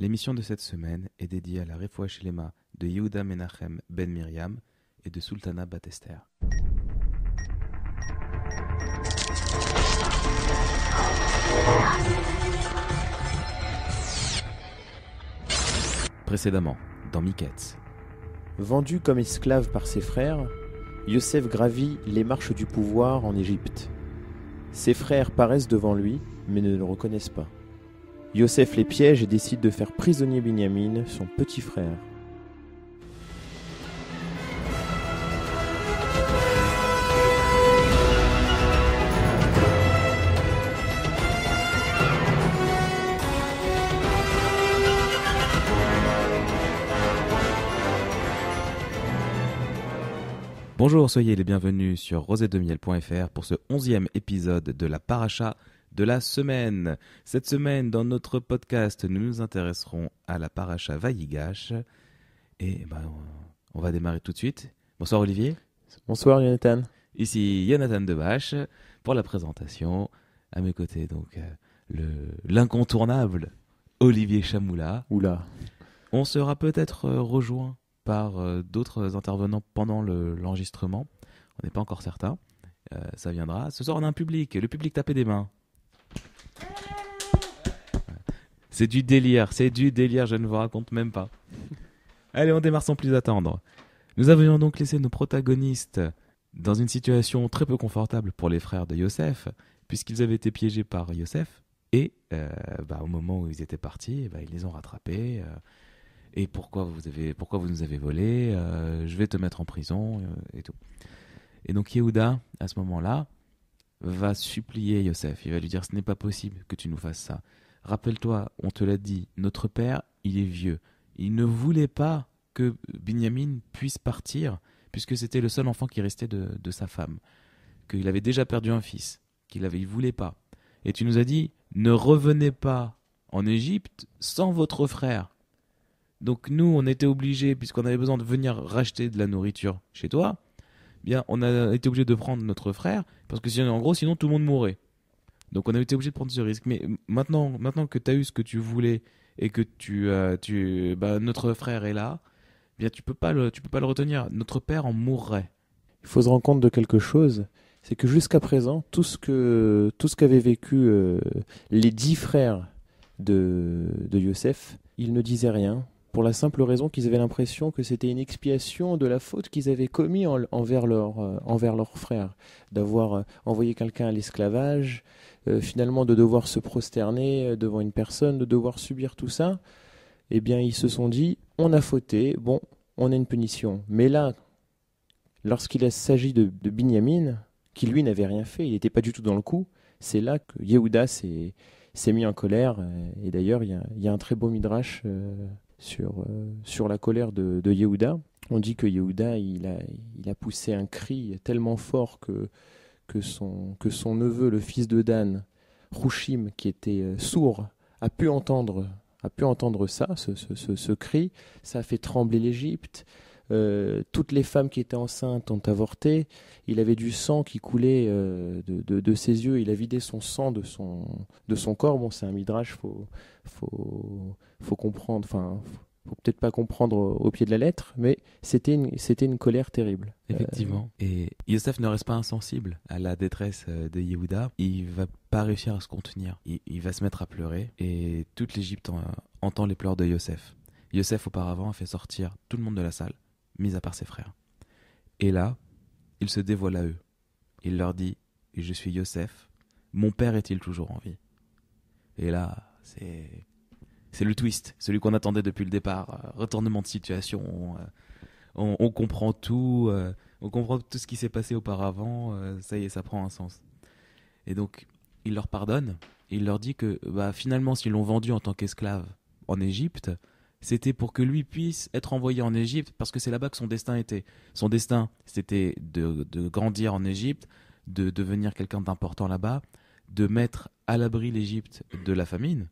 L'émission de cette semaine est dédiée à la Refouach Lema de Yehuda Menachem Ben Miriam et de Sultana Batester. Précédemment, dans Miketz. Vendu comme esclave par ses frères, Yosef gravit les marches du pouvoir en Égypte. Ses frères paraissent devant lui, mais ne le reconnaissent pas. Yosef les piège et décide de faire prisonnier Binyamin, son petit frère. Bonjour, soyez les bienvenus sur rosedemiel.fr pour ce onzième épisode de la Paracha de la semaine. Cette semaine, dans notre podcast, nous nous intéresserons à la paracha Vaïgash. Et eh ben, on va démarrer tout de suite. Bonsoir Olivier. Bonsoir Jonathan. Ici Jonathan Debache pour la présentation. À mes côtés, donc, euh, l'incontournable Olivier Chamoula. Oula. On sera peut-être euh, rejoint par euh, d'autres intervenants pendant l'enregistrement. on n'est pas encore certain. ça viendra. Ce soir, on a un public. Le public tapait des mains. C'est du délire, c'est du délire, je ne vous raconte même pas. Allez, on démarre sans plus attendre. Nous avions donc laissé nos protagonistes dans une situation très peu confortable pour les frères de Yosef, puisqu'ils avaient été piégés par Yosef, et euh, bah, au moment où ils étaient partis, bah, ils les ont rattrapés. Euh, et pourquoi vous, avez, pourquoi vous nous avez volés euh, Je vais te mettre en prison, et tout. Et donc Yehuda, à ce moment-là, va supplier Yosef. Il va lui dire, ce n'est pas possible que tu nous fasses ça. Rappelle-toi, on te l'a dit, notre père, il est vieux. Il ne voulait pas que Binyamin puisse partir, puisque c'était le seul enfant qui restait de, sa femme, qu'il avait déjà perdu un fils, qu'il avait, voulait pas. Et tu nous as dit, ne revenez pas en Égypte sans votre frère. Donc nous, on était obligés, puisqu'on avait besoin de venir racheter de la nourriture chez toi, bien on a été obligé de prendre notre frère, parce que sinon, en gros, sinon tout le monde mourrait. Donc on a été obligé de prendre ce risque. Mais maintenant, maintenant que tu as eu ce que tu voulais et que tu, euh, tu bah, notre frère est là, eh bien tu peux pas le, tu peux pas le retenir. Notre père en mourrait. Il faut se rendre compte de quelque chose, c'est que jusqu'à présent, tout ce que tout ce qu'avaient vécu euh, les dix frères de de Youssef, ils ne disaient rien pour la simple raison qu'ils avaient l'impression que c'était une expiation de la faute qu'ils avaient commis envers leur euh, envers leurs frère d'avoir envoyé quelqu'un à l'esclavage, euh, finalement de devoir se prosterner euh, devant une personne, de devoir subir tout ça, eh bien ils se sont dit on a fauté, bon, on a une punition. Mais là, lorsqu'il s'agit de, Binyamin, qui lui n'avait rien fait, il n'était pas du tout dans le coup, c'est là que Yehuda s'est, mis en colère. Euh, et d'ailleurs, il y, a, un très beau midrash sur, la colère de, de Yehuda. On dit que Yehuda, il a poussé un cri tellement fort que que son, que son neveu, le fils de Dan, Rouchim, qui était euh, sourd, a pu entendre, a pu entendre ça, ce, cri. Ça a fait trembler l'Égypte. Euh, toutes les femmes qui étaient enceintes ont avorté. Il avait du sang qui coulait euh, de, ses yeux. Il a vidé son sang de son, de son corps. Bon, c'est un midrash, faut, faut, comprendre. Enfin, faut peut-être pas comprendre au, pied de la lettre, mais c'était une, colère terrible. Euh, Effectivement. Et Yosef ne reste pas insensible à la détresse euh, de Yehuda. Il va pas réussir à se contenir. Il, va se mettre à pleurer et toute l'Égypte entend les pleurs de Yosef. Yosef auparavant a fait sortir tout le monde de la salle, mis à part ses frères. Et là, il se dévoile à eux. Il leur dit Je suis Yosef, mon père est-il toujours en vie Et là, c'est c'est le twist, celui qu'on attendait depuis le départ. Euh, retournement de situation, euh, on, comprend tout, euh, on comprend tout ce qui s'est passé auparavant, ça y est, ça prend un sens. Et donc, il leur pardonne, il leur dit que bah, finalement, s'ils l'ont vendu en tant qu'esclave en Égypte, c'était pour que lui puisse être envoyé en Égypte, parce que c'est là-bas que son destin était. Son destin, c'était de, de grandir en Égypte, de devenir quelqu'un d'important là-bas, de mettre à l'abri l'Égypte de la famine,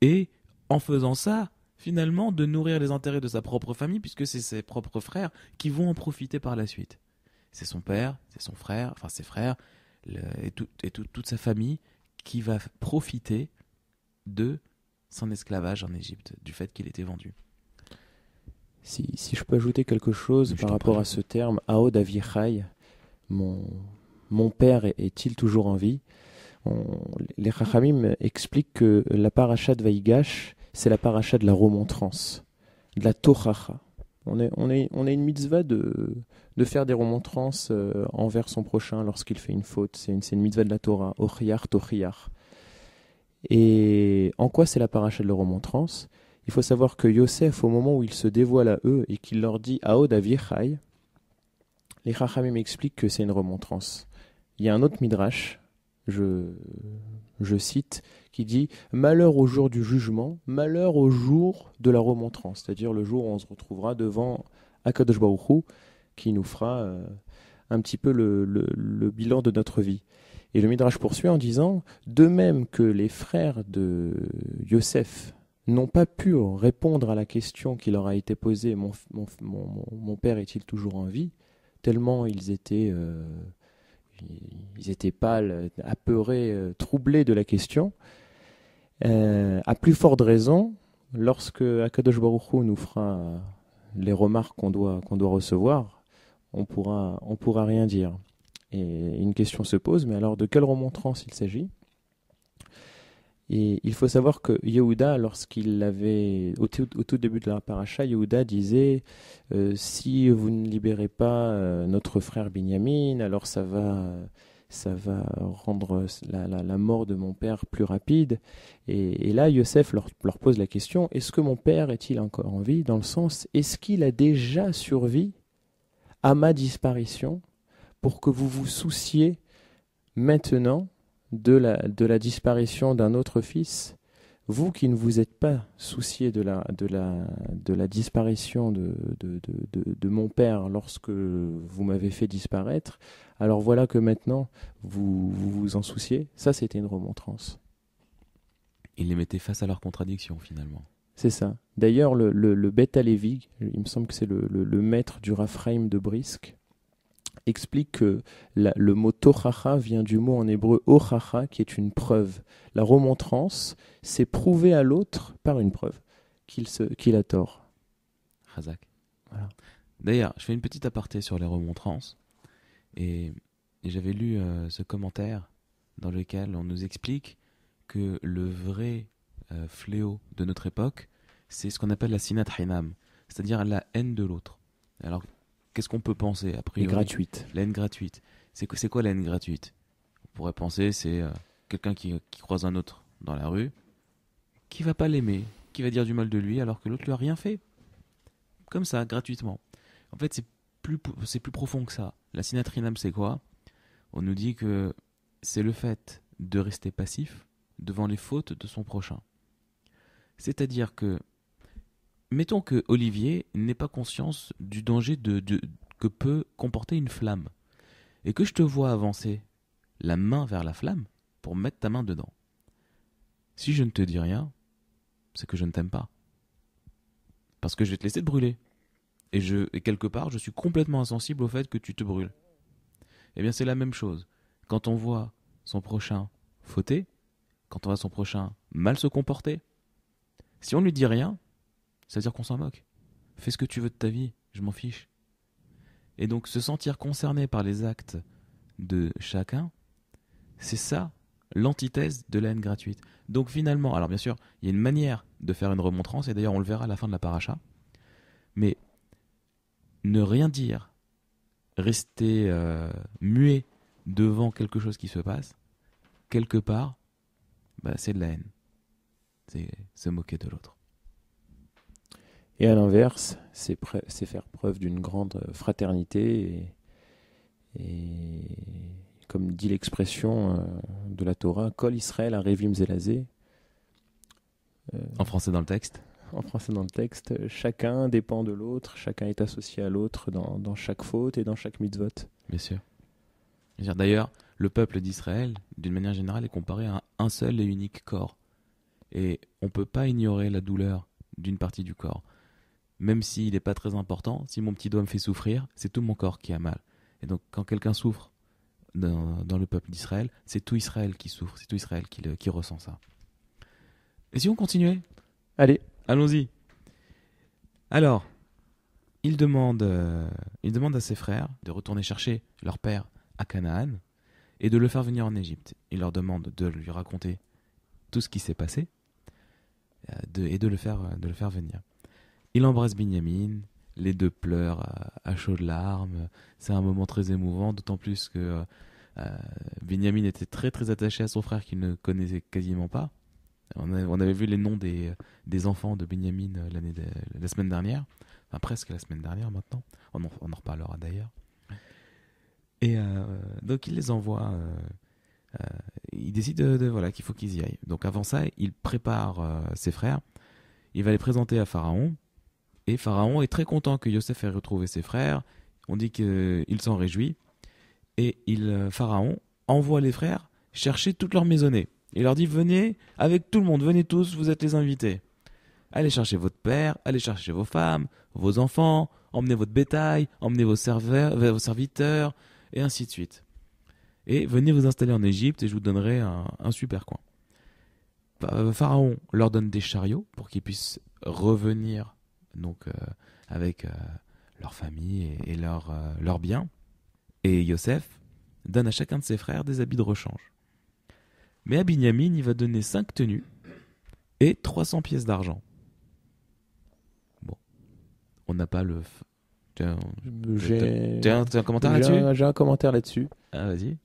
et en faisant ça, finalement, de nourrir les intérêts de sa propre famille, puisque c'est ses propres frères qui vont en profiter par la suite. C'est son père, c'est son frère, enfin ses frères, et, toute sa famille qui va profiter de son esclavage en Égypte, du fait qu'il était vendu. Si, je peux ajouter quelque chose par rapport à ce terme, Aod Avichai, mon, père est-il toujours en vie Les Chachamim expliquent que la de Vaigash c'est la paracha de la remontrance, de la toracha. On est, on, est, on une mitzvah de, de faire des remontrances euh, envers son prochain lorsqu'il fait une faute. C'est une, une, mitzvah de la Torah, ochriar, tochriar. Et en quoi c'est la paracha de la remontrance Il faut savoir que Yosef, au moment où il se dévoile à eux et qu'il leur dit Aod avichai, les Chachamim expliquent que c'est une remontrance. Il y a un autre midrash, je, cite, qui dit Malheur au jour du jugement, malheur au jour de la remontrance, c'est-à-dire le jour où on se retrouvera devant Akadosh qui nous fera euh, un petit peu le, le, bilan de notre vie. Et le Midrash poursuit en disant De même que les frères de Yosef n'ont pas pu répondre à la question qui leur a été posée Mon, père est-il toujours en vie tellement ils étaient. Euh, ils étaient pâles, apeurés, euh, troublés de la question. Euh, à plus forte raison, lorsque Akadosh Baruch nous fera les remarques qu'on doit, qu'on doit recevoir, on pourra, on pourra rien dire. Et une question se pose, mais alors de quelle remontrance il s'agit et il faut savoir que Yehuda, lorsqu'il avait, au, tout début de la paracha, Yehuda disait euh, Si vous ne libérez pas euh, notre frère Binyamin, alors ça va, ça va rendre la, mort de mon père plus rapide. Et, là, Yosef leur, leur, pose la question Est-ce que mon père est-il encore en vie Dans le sens, est-ce qu'il a déjà survécu à ma disparition pour que vous vous souciez maintenant de la, de la disparition d'un autre fils, vous qui ne vous êtes pas soucié de la, de la, de la disparition de, de, mon père lorsque vous m'avez fait disparaître, alors voilà que maintenant vous vous, en souciez, ça c'était une remontrance. Il les mettait face à leur contradiction finalement. C'est ça. D'ailleurs, le, le, le Beth il me semble que c'est le, le, maître du Raphaïm de Brisque, explique que le mot tochacha vient du mot en hébreu ochacha, qui est une preuve. La remontrance, c'est prouver à l'autre par une preuve qu'il a tort. Razak. D'ailleurs, je fais une petite aparté sur les remontrances. Et, j'avais lu euh, ce commentaire dans lequel on nous explique que le vrai euh, fléau de notre époque, c'est ce qu'on appelle la sinat hinam, c'est-à-dire la haine de l'autre. Alors qu'est-ce qu'on peut penser après La gratuite. La haine gratuite. C'est quoi la haine gratuite On pourrait penser c'est euh, quelqu'un qui, croise un autre dans la rue, qui va pas l'aimer, qui va dire du mal de lui alors que l'autre lui a rien fait, comme ça gratuitement. En fait, c'est plus c'est plus profond que ça. La sinatrinam c'est quoi On nous dit que c'est le fait de rester passif devant les fautes de son prochain. C'est-à-dire que mettons que Olivier n'ait pas conscience du danger que peut comporter une flamme, et que je te vois avancer la main vers la flamme pour mettre ta main dedans. Si je ne te dis rien, c'est que je ne t'aime pas. Parce que je vais te laisser te brûler. Et, et quelque part, je suis complètement insensible au fait que tu te brûles. Eh bien, c'est la même chose. Quand on voit son prochain fauter, quand on voit son prochain mal se comporter, si on ne lui dit rien, c'est-à-dire qu'on s'en moque. Fais ce que tu veux de ta vie, je m'en fiche. Et donc se sentir concerné par les actes de chacun, c'est ça l'antithèse de la haine gratuite. Donc finalement, alors bien sûr, il y a une manière de faire une remontrance, et d'ailleurs on le verra à la fin de la paracha, mais ne rien dire, rester euh, muet devant quelque chose qui se passe, quelque part, bah, c'est de la haine. C'est se moquer de l'autre. Et à l'inverse, c'est faire preuve d'une grande fraternité et, comme dit l'expression euh, de la Torah, Kol Israël a Revim Zelazé. Euh, en français dans le texte En français dans le texte, chacun dépend de l'autre, chacun est associé à l'autre dans, chaque faute et dans chaque mitzvot. Bien sûr. D'ailleurs, le peuple d'Israël, d'une manière générale, est comparé à un seul et unique corps. Et on ne peut pas ignorer la douleur d'une partie du corps même s'il n'est pas très important, si mon petit doigt me fait souffrir, c'est tout mon corps qui a mal. Et donc quand quelqu'un souffre dans, le peuple d'Israël, c'est tout Israël qui souffre, c'est tout Israël qui, ressent ça. Et si on continuait Allez. Allons-y. Alors, il demande, euh, il demande à ses frères de retourner chercher leur père à Canaan et de le faire venir en Égypte. Il leur demande de lui raconter tout ce qui s'est passé euh, et de le, faire, de le faire venir. Il embrasse Binyamin, les deux pleurent à, chaudes larmes. C'est un moment très émouvant, d'autant plus que euh, euh, Binyamin était très très attaché à son frère qu'il ne connaissait quasiment pas. On, avait vu les noms des, des enfants de Binyamin euh, l'année la semaine dernière, presque la semaine dernière maintenant. On en, reparlera d'ailleurs. Et donc il les envoie. il décide de voilà qu'il faut qu'ils y aillent. Donc avant ça, il prépare ses frères. Il va les présenter à Pharaon. Et Pharaon est très content que Yosef ait retrouvé ses frères. On dit qu'il s'en réjouit. Et il, euh, Pharaon envoie les frères chercher toutes leur maisonnée. Il leur dit Venez avec tout le monde, venez tous, vous êtes les invités. Allez chercher votre père, allez chercher vos femmes, vos enfants, emmenez votre bétail, emmenez vos, serveurs, euh, serviteurs, et ainsi de suite. Et venez vous installer en Égypte et je vous donnerai un, un super coin. Pharaon leur donne des chariots pour qu'ils puissent revenir donc euh, avec euh, leur famille et, leurs euh, biens. Et Yosef donne à chacun de ses frères des habits de rechange. Mais à Binyamin, il va donner cinq tenues et 300 pièces d'argent. Bon, on n'a pas le. commentaire là-dessus J'ai un commentaire là-dessus. Ah, vas-y.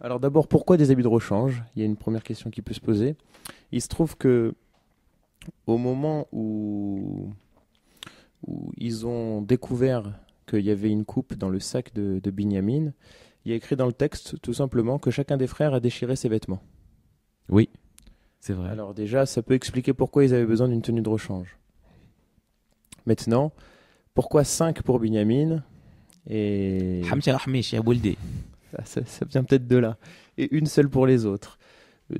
Alors d'abord, pourquoi des habits de rechange Il y a une première question qui peut se poser. Il se trouve que au moment où où ils ont découvert qu'il y avait une coupe dans le sac de, Binyamin, il y a écrit dans le texte tout simplement que chacun des frères a déchiré ses vêtements. Oui, c'est vrai. Alors déjà, ça peut expliquer pourquoi ils avaient besoin d'une tenue de rechange. Maintenant, pourquoi 5 pour Binyamin et... Ça, ça vient peut-être de là. Et une seule pour les autres.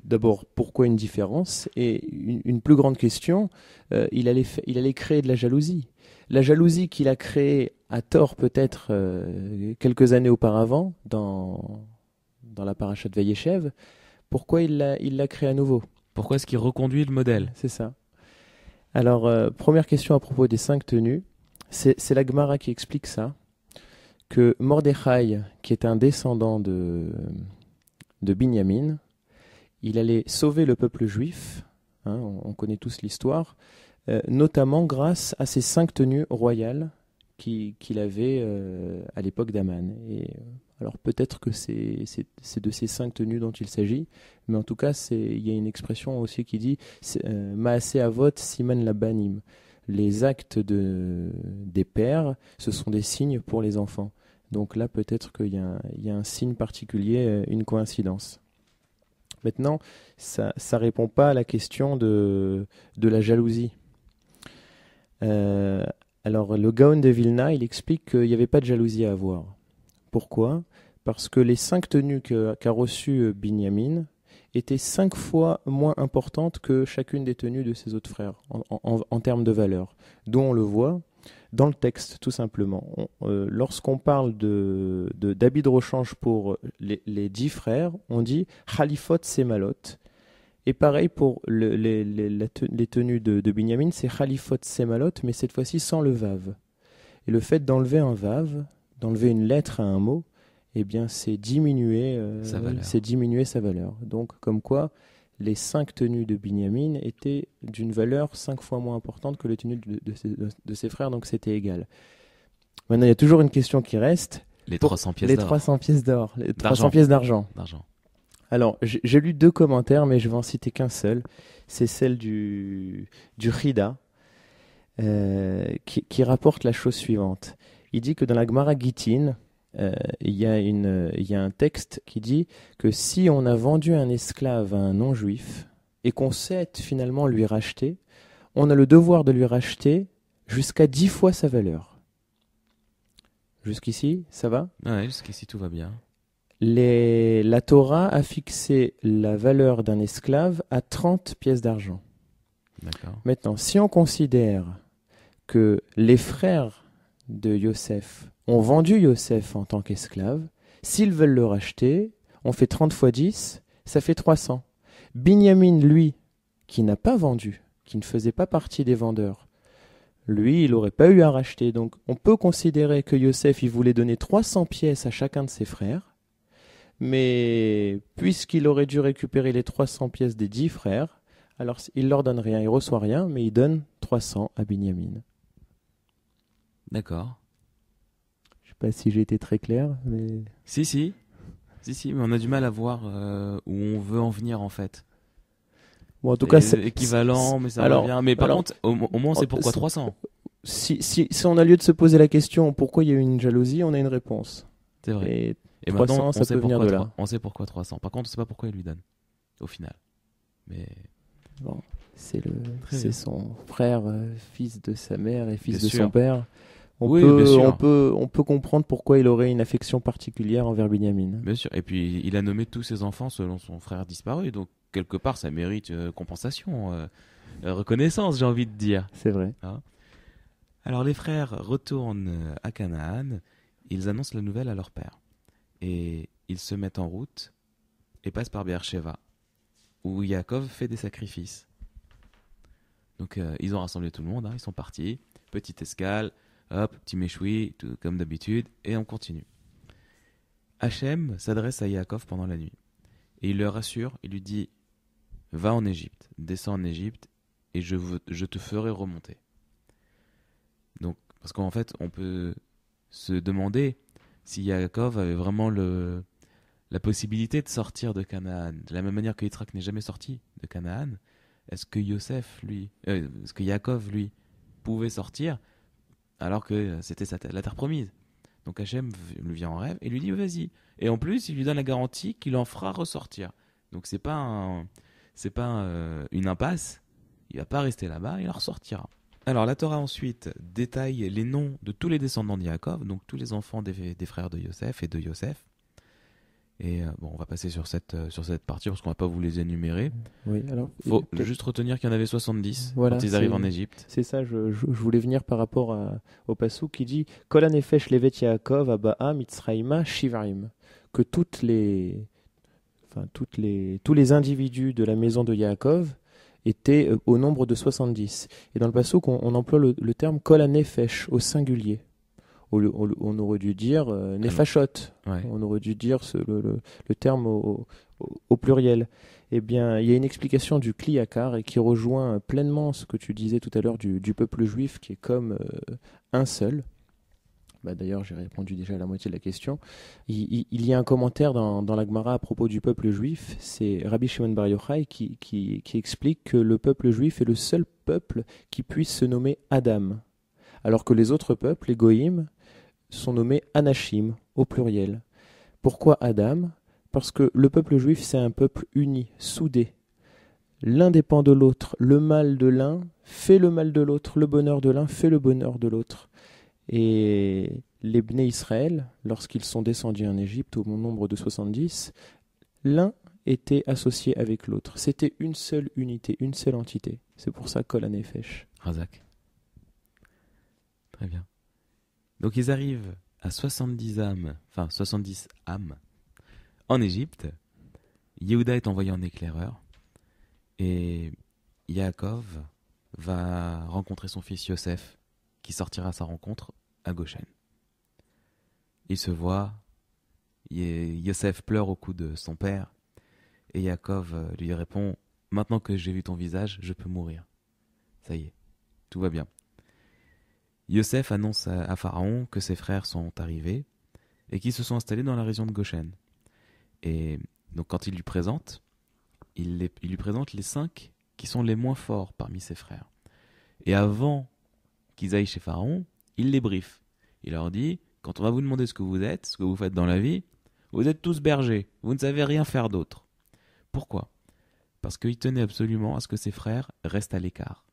D'abord, pourquoi une différence Et une, plus grande question, euh, il, allait il allait créer de la jalousie la jalousie qu'il a créée à tort peut-être euh, quelques années auparavant dans, dans la paracha de pourquoi il l'a, il l'a créée à nouveau Pourquoi est-ce qu'il reconduit le modèle C'est ça. Alors, euh, première question à propos des cinq tenues. C'est, la Gemara qui explique ça, que Mordechai, qui est un descendant de, de Binyamin, il allait sauver le peuple juif, hein, on connaît tous l'histoire, euh, notamment grâce à ces cinq tenues royales qu'il avait euh, à l'époque d'Aman. Euh, alors peut-être que c'est de ces cinq tenues dont il s'agit, mais en tout cas, il y a une expression aussi qui dit à avot siman labanim. Les actes des pères, ce sont des signes pour les enfants. Donc là, peut-être qu'il y, a un signe particulier, une coïncidence. Maintenant, ça ne répond pas à la question de la jalousie euh, alors, le Gaon de Vilna, il explique qu'il n'y avait pas de jalousie à avoir. Pourquoi Parce que les cinq tenues qu'a reçues euh, Binyamin étaient cinq fois moins importantes que chacune des tenues de ses autres frères, en, termes de valeur. D'où on le voit dans le texte, tout simplement. Euh, lorsqu'on parle d'habits de, de rechange pour les, dix frères, on dit Khalifot Semalot, et pareil pour les, tenues de, Binyamin, c'est Khalifot Semalot, mais cette fois-ci sans le vave Et le fait d'enlever un vave d'enlever une lettre à un mot, eh bien, euh, c'est diminuer, sa valeur. Donc, comme quoi, les cinq tenues de Binyamin étaient d'une valeur cinq fois moins importante que les tenues de, ses, frères, donc c'était égal. Maintenant, il y a toujours une question qui reste. Les 300 pièces d'or. Les 300 pièces d'or. Les 300 pièces d'argent. D'argent. Alors, j'ai lu deux commentaires, mais je vais en citer qu'un seul. C'est celle du, du Rida, euh, qui, rapporte la chose suivante. Il dit que dans la Gemara Gittin, euh, il y, a un texte qui dit que si on a vendu un esclave à un non-juif et qu'on sait finalement lui racheter, on a le devoir de lui racheter jusqu'à dix fois sa valeur. Jusqu'ici, ça va Oui, jusqu'ici tout va bien la Torah a fixé la valeur d'un esclave à 30 pièces d'argent. Maintenant, si on considère que les frères de Yosef ont vendu Yosef en tant qu'esclave, s'ils veulent le racheter, on fait 30 fois 10, ça fait 300. Binyamin, lui, qui n'a pas vendu, qui ne faisait pas partie des vendeurs, lui, il n'aurait pas eu à racheter. Donc, on peut considérer que Yosef, il voulait donner 300 pièces à chacun de ses frères mais puisqu'il aurait dû récupérer les 300 pièces des dix frères, alors il leur donne rien, il reçoit rien, mais il donne 300 à Binyamin. D'accord. Je sais pas si j'ai été très clair, mais. Si, si. Si, si, mais on a du mal à voir euh, où on veut en venir en fait. Bon, en tout cas, c'est équivalent, mais ça alors, revient. Mais par contre, au, moins, c'est pourquoi 300 si, si, si, on a lieu de se poser la question pourquoi il y a eu une jalousie, on a une réponse. C'est vrai. 300, on ça sait peut venir de là. On sait pourquoi 300. Par contre, on sait pas pourquoi il lui donne, au final. Mais. Bon, c'est son frère, euh, fils de sa mère et fils de son père. On, peut, on, peut, comprendre pourquoi il aurait une affection particulière envers Benjamin. Bien sûr. Et puis, il a nommé tous ses enfants selon son frère disparu. Donc, quelque part, ça mérite euh, compensation, euh, reconnaissance, j'ai envie de dire. C'est vrai. Hein. Alors, les frères retournent à Canaan. Ils annoncent la nouvelle à leur père et ils se mettent en route et passent par Beersheba, où Yaakov fait des sacrifices. Donc euh, ils ont rassemblé tout le monde, hein, ils sont partis, petite escale, hop, petit méchoui, tout comme d'habitude, et on continue. Hachem s'adresse à Yaakov pendant la nuit, et il le rassure, il lui dit, va en Égypte, descends en Égypte, et je, je te ferai remonter. Donc, parce qu'en fait, on peut se demander, si Yaakov avait vraiment le, la possibilité de sortir de Canaan, de la même manière que Yitzhak n'est jamais sorti de Canaan, est-ce que lui, euh, ce que Yaakov, lui, pouvait sortir alors que c'était la terre promise Donc Hachem lui vient en rêve et lui dit vas-y. Et en plus, il lui donne la garantie qu'il en fera ressortir. Donc c'est pas c'est pas euh, une impasse. Il va pas rester là-bas, il en ressortira. Alors la Torah ensuite détaille les noms de tous les descendants de Yaakov, donc tous les enfants des, frères de Yosef et de Yosef. Et euh, on va passer sur cette, euh, sur cette partie parce qu'on va pas vous les énumérer. Oui, alors. faut juste retenir qu'il y en avait 70 quand ils arrivent en Égypte. C'est ça, je, voulais venir par rapport au passou qui dit Levet Que toutes les, enfin, toutes les, tous les individus de la maison de Yaakov était euh, au nombre de 70. Et dans le passage on, emploie le, terme kol au singulier. on, aurait dû dire euh, nefashot. Ah on aurait dû dire le, terme au, pluriel. Eh bien, il y a une explication du Kliakar et qui rejoint pleinement ce que tu disais tout à l'heure du, peuple juif qui est comme euh, un seul. Bah, d'ailleurs, j'ai répondu déjà à la moitié de la question. Il, y a un commentaire dans, la l'Agmara à propos du peuple juif. C'est Rabbi Shimon Bar Yochai qui, qui explique que le peuple juif est le seul peuple qui puisse se nommer Adam, alors que les autres peuples, les Goïm, sont nommés Anachim au pluriel. Pourquoi Adam Parce que le peuple juif, c'est un peuple uni, soudé. L'un dépend de l'autre. Le mal de l'un fait le mal de l'autre. Le bonheur de l'un fait le bonheur de l'autre. Et les Bné Israël, lorsqu'ils sont descendus en Égypte au nombre de 70, l'un était associé avec l'autre. C'était une seule unité, une seule entité. C'est pour ça Kol Anefesh. Razak. Très bien. Donc ils arrivent à 70 âmes, enfin 70 âmes, en Égypte. Yehuda est envoyé en éclaireur. Et Yaakov va rencontrer son fils Yosef qui sortira sa rencontre à Goshen. Il se voit, Yosef pleure au cou de son père, et Yaakov euh, lui répond Maintenant que j'ai vu ton visage, je peux mourir. Ça y est, tout va bien. Yosef annonce à Pharaon que ses frères sont arrivés et qu'ils se sont installés dans la région de Goshen. Et donc quand il lui présente, il, il, lui présente les cinq qui sont les moins forts parmi ses frères. Et avant qu'ils aillent chez Pharaon, il les briefe. Il leur dit Quand on va vous demander ce que vous êtes, ce que vous faites dans la vie, vous êtes tous bergers, vous ne savez rien faire d'autre. Pourquoi Parce qu'il tenait absolument à ce que ses frères restent à l'écart.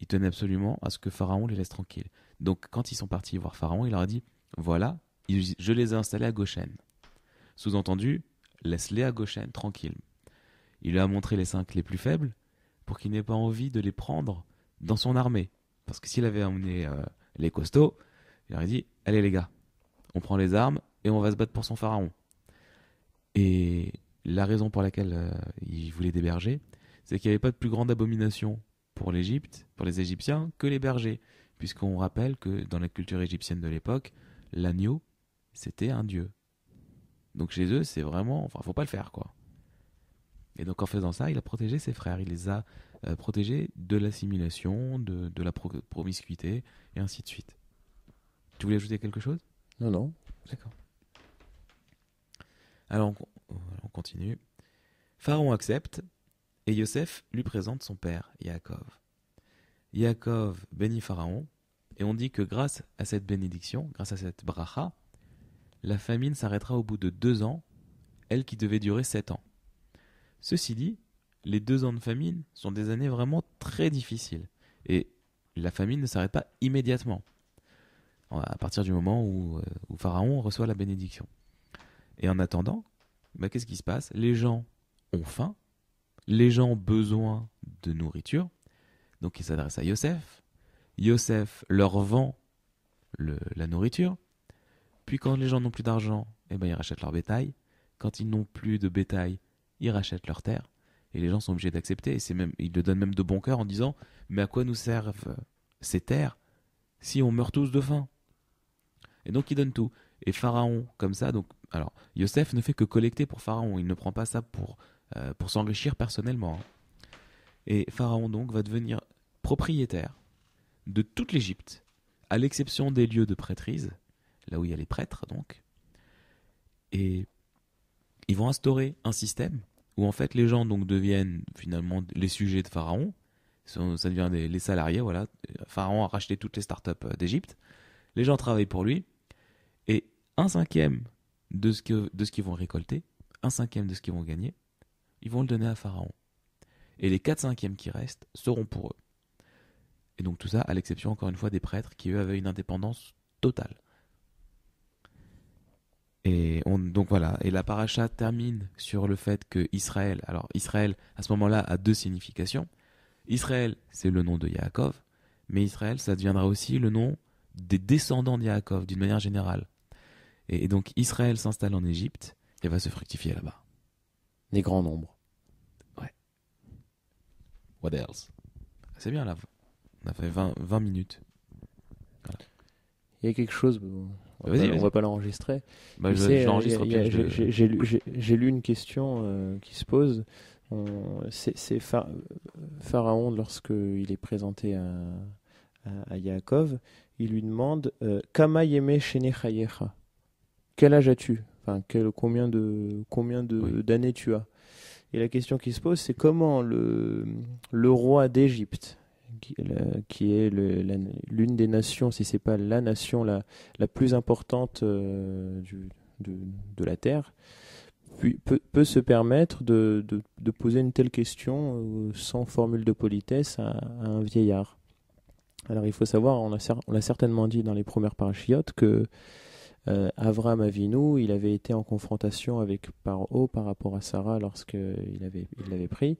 Il tenait absolument à ce que Pharaon les laisse tranquilles. Donc quand ils sont partis voir Pharaon, il leur a dit Voilà, je les ai installés à Goshen. Sous-entendu, laisse-les à Goshen tranquilles. Il lui a montré les cinq les plus faibles pour qu'il n'ait pas envie de les prendre dans son armée. Parce que s'il avait emmené euh, les costauds, il aurait dit Allez les gars, on prend les armes et on va se battre pour son pharaon. Et la raison pour laquelle euh, il voulait des bergers, c'est qu'il n'y avait pas de plus grande abomination pour l'Égypte, pour les Égyptiens, que les bergers. Puisqu'on rappelle que dans la culture égyptienne de l'époque, l'agneau, c'était un dieu. Donc chez eux, c'est vraiment. Enfin, faut pas le faire, quoi. Et donc en faisant ça, il a protégé ses frères. Il les a euh, protégé de l'assimilation, de, la promiscuité, et ainsi de suite. Tu voulais ajouter quelque chose Non, non. D'accord. Alors, on, continue. Pharaon accepte, et Yosef lui présente son père, Yaakov. Yaakov bénit Pharaon, et on dit que grâce à cette bénédiction, grâce à cette bracha, la famine s'arrêtera au bout de deux ans, elle qui devait durer sept ans. Ceci dit, les deux ans de famine sont des années vraiment très difficiles. Et la famine ne s'arrête pas immédiatement, à partir du moment euh, où, Pharaon reçoit la bénédiction. Et en attendant, bah, qu'est-ce qui se passe Les gens ont faim, les gens ont besoin de nourriture, donc ils s'adressent à Yosef. Yosef leur vend la nourriture. Puis quand les gens n'ont plus d'argent, eh ben, ils rachètent leur bétail. Quand ils n'ont plus de bétail, ils rachètent leur terre et les gens sont obligés d'accepter. Et c'est même, ils le donnent même de bon cœur en disant Mais à quoi nous servent euh, ces terres si on meurt tous de faim Et donc ils donnent tout. Et Pharaon, comme ça, donc, alors, Yosef ne fait que collecter pour Pharaon, il ne prend pas ça pour, euh, pour s'enrichir personnellement. Hein. Et Pharaon, donc, va devenir propriétaire de toute l'Égypte, à l'exception des lieux de prêtrise, là où il y a les prêtres, donc. Et ils vont instaurer un système où en fait les gens donc deviennent finalement les sujets de Pharaon, ça devient les salariés, voilà. Pharaon a racheté toutes les startups euh, d'Égypte, les gens travaillent pour lui, et un cinquième de ce de ce qu'ils vont récolter, un cinquième de ce qu'ils vont gagner, ils vont le donner à Pharaon. Et les quatre cinquièmes qui restent seront pour eux. Et donc tout ça à l'exception encore une fois des prêtres qui eux avaient une indépendance totale. Et donc voilà, et la paracha termine sur le fait que Israël, alors Israël à ce moment-là a deux significations. Israël, c'est le nom de Yaakov, mais Israël, ça deviendra aussi le nom des descendants de Yaakov d'une manière générale. Et, donc Israël s'installe en Égypte et va se fructifier là-bas. Les grands nombres. Ouais. What else C'est bien là. On a fait 20, minutes. Il y a quelque chose ah, bah, on ne va pas l'enregistrer. J'ai lu une question euh, qui se pose. C'est Pharaon, lorsqu'il est présenté à, Yaakov, il lui demande euh, Kama yeme Quel âge as-tu Enfin, quel, combien de combien d'années de, tu as Et la question qui se pose, c'est comment le, le roi d'Égypte, qui, est l'une des nations, si c'est pas la nation la, la plus importante euh, du, de, de, la Terre, puis, peut, peut, se permettre de, de, de, poser une telle question euh, sans formule de politesse à, un vieillard. Alors il faut savoir, on l'a certainement dit dans les premières parachiotes, que euh, Avram Avinu, il avait été en confrontation avec Paro par rapport à Sarah lorsqu'il avait, il l'avait pris.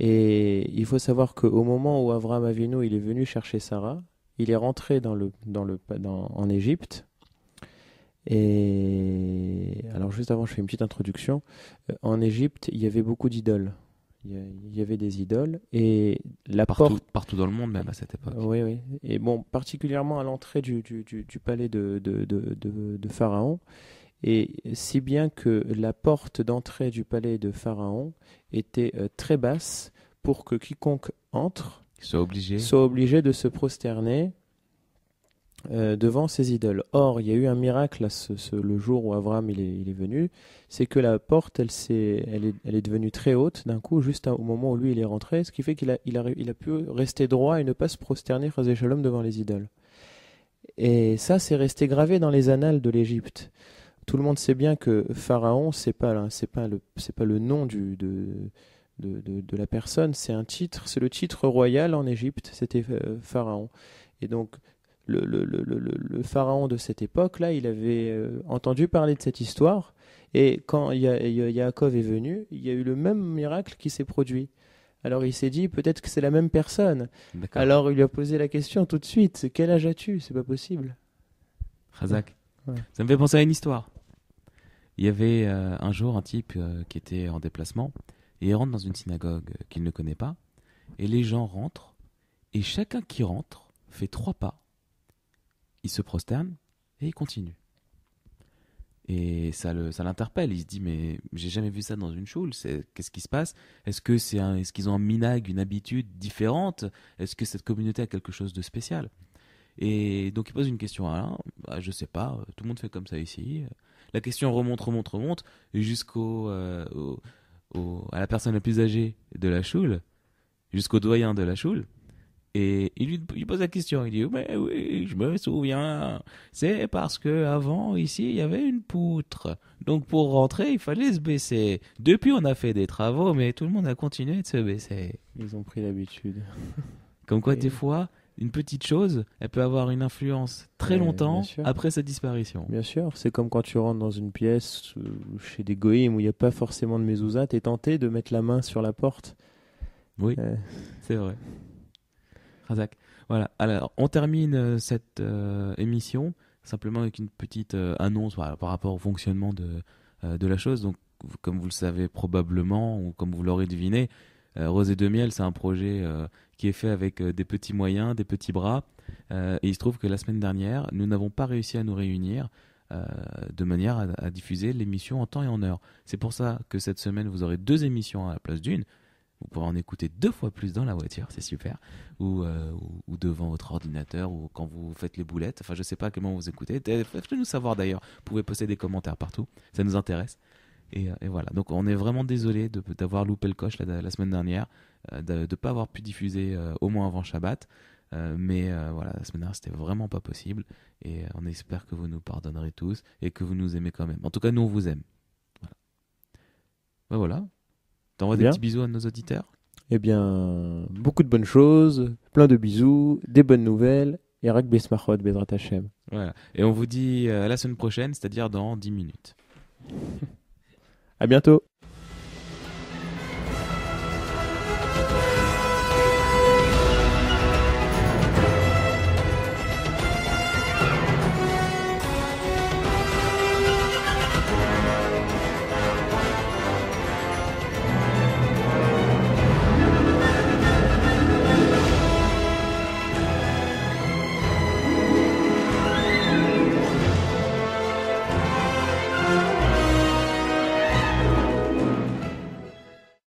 Et il faut savoir qu'au moment où Avraham Avinu il est venu chercher Sarah, il est rentré dans le, dans le, en Égypte. Et alors juste avant, je fais une petite introduction. Euh, en Égypte, il y avait beaucoup d'idoles. Il y avait des idoles et la partout, partout dans le monde même à cette époque. Oui, oui. Et bon, particulièrement à l'entrée du, du, du, du, palais de, de, de, de Pharaon, et si bien que la porte d'entrée du palais de Pharaon était euh, très basse pour que quiconque entre soit obligé, de se prosterner euh, devant ses idoles. Or, il y a eu un miracle le jour où Abraham est, venu, c'est que la porte, elle, est, devenue très haute d'un coup, juste au moment où lui il est rentré, ce qui fait qu'il a, pu rester droit et ne pas se prosterner, devant les idoles. Et ça, c'est resté gravé dans les annales de l'Égypte tout le monde sait bien que Pharaon, c'est pas c'est pas le c'est pas le nom de la personne, c'est un titre, c'est le titre royal en Égypte, c'était euh, Pharaon. Et donc le, pharaon de cette époque-là, il avait euh, entendu parler de cette histoire, et quand Yaakov est venu, il y a eu le même miracle qui s'est produit. Alors il s'est dit peut-être que c'est la même personne. Alors il lui a posé la question tout de suite quel âge as-tu C'est pas possible. Razak. Ça me fait penser à une histoire. Il y avait euh, un jour un type euh, qui était en déplacement et il rentre dans une synagogue euh, qu'il ne connaît pas. Et les gens rentrent et chacun qui rentre fait trois pas. Il se prosterne et il continue. Et ça l'interpelle. Ça il se dit mais j'ai jamais vu ça dans une choule. Qu'est-ce qui se passe Est-ce que c'est est-ce qu'ils ont un minag, une habitude différente Est-ce que cette communauté a quelque chose de spécial et donc il pose une question à Alain, bah, je sais pas, euh, tout le monde fait comme ça ici. La question remonte, remonte, remonte, jusqu'au euh, à la personne la plus âgée de la choule, jusqu'au doyen de la choule. Et il lui il pose la question, il dit mais oui, je me souviens, c'est parce que avant ici il y avait une poutre, donc pour rentrer il fallait se baisser. Depuis on a fait des travaux, mais tout le monde a continué de se baisser. Ils ont pris l'habitude. Comme quoi des fois une petite chose, elle peut avoir une influence très longtemps après sa disparition. Bien sûr, c'est comme quand tu rentres dans une pièce euh, chez des goïms où il n'y a pas forcément de mezouza, es tenté de mettre la main sur la porte. Oui, euh. c'est vrai. Razak. Voilà, alors on termine euh, cette émission simplement avec une petite annonce par rapport au fonctionnement de, de la chose. Donc, comme vous le savez probablement, ou comme vous l'aurez deviné, Rosé de Miel, c'est un projet qui est fait avec euh, des petits moyens, des petits bras. Euh, et il se trouve que la semaine dernière, nous n'avons pas réussi à nous réunir euh, de manière à, diffuser l'émission en temps et en heure. C'est pour ça que cette semaine, vous aurez deux émissions à la place d'une. Vous pourrez en écouter deux fois plus dans la voiture, c'est super. Ou, ou, devant votre ordinateur, ou quand vous faites les boulettes. Enfin, je ne sais pas comment vous écoutez. Faites-nous savoir d'ailleurs. Vous pouvez poster des commentaires partout. Ça nous intéresse. Et, voilà. Donc, on est vraiment désolé d'avoir loupé le coche la semaine dernière. Euh, de ne pas avoir pu diffuser euh, au moins avant Shabbat. Euh, mais voilà, la semaine dernière, c'était vraiment pas possible. Et on espère que vous nous pardonnerez tous et que vous nous aimez quand même. En tout cas, nous, on vous aime. Voilà. Ben voilà. T'envoies des petits bisous à nos auditeurs Eh bien, beaucoup de bonnes choses, plein de bisous, des bonnes nouvelles et Rak Besmachot, Voilà. Et on vous dit à la semaine prochaine, c'est-à-dire dans 10 minutes. à bientôt